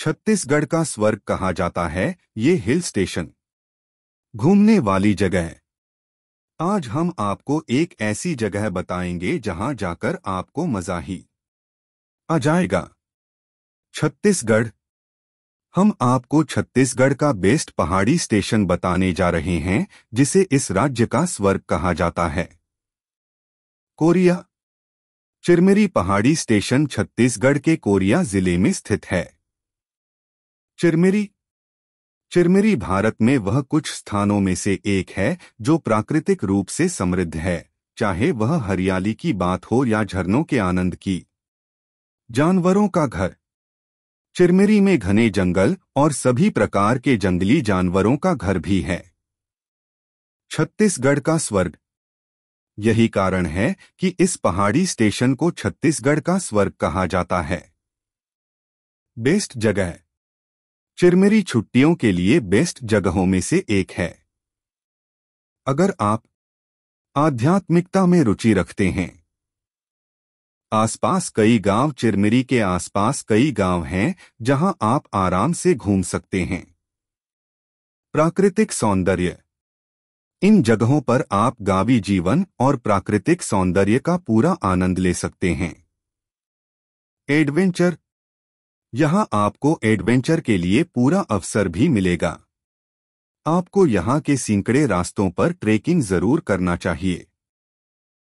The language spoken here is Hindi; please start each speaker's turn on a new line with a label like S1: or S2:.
S1: छत्तीसगढ़ का स्वर्ग कहा जाता है ये हिल स्टेशन घूमने वाली जगह आज हम आपको एक ऐसी जगह बताएंगे जहां जाकर आपको मजा ही आ जाएगा छत्तीसगढ़ हम आपको छत्तीसगढ़ का बेस्ट पहाड़ी स्टेशन बताने जा रहे हैं जिसे इस राज्य का स्वर्ग कहा जाता है कोरिया चिरमिरी पहाड़ी स्टेशन छत्तीसगढ़ के कोरिया जिले में स्थित है चिरमिरी चिरमिरी भारत में वह कुछ स्थानों में से एक है जो प्राकृतिक रूप से समृद्ध है चाहे वह हरियाली की बात हो या झरनों के आनंद की जानवरों का घर चिरमिरी में घने जंगल और सभी प्रकार के जंगली जानवरों का घर भी है छत्तीसगढ़ का स्वर्ग यही कारण है कि इस पहाड़ी स्टेशन को छत्तीसगढ़ का स्वर्ग कहा जाता है बेस्ट जगह चिरमिरी छुट्टियों के लिए बेस्ट जगहों में से एक है अगर आप आध्यात्मिकता में रुचि रखते हैं आसपास कई गांव चिरमिरी के आसपास कई गांव हैं जहां आप आराम से घूम सकते हैं प्राकृतिक सौंदर्य इन जगहों पर आप गावी जीवन और प्राकृतिक सौंदर्य का पूरा आनंद ले सकते हैं एडवेंचर यहाँ आपको एडवेंचर के लिए पूरा अवसर भी मिलेगा आपको यहाँ के सिंकड़े रास्तों पर ट्रेकिंग जरूर करना चाहिए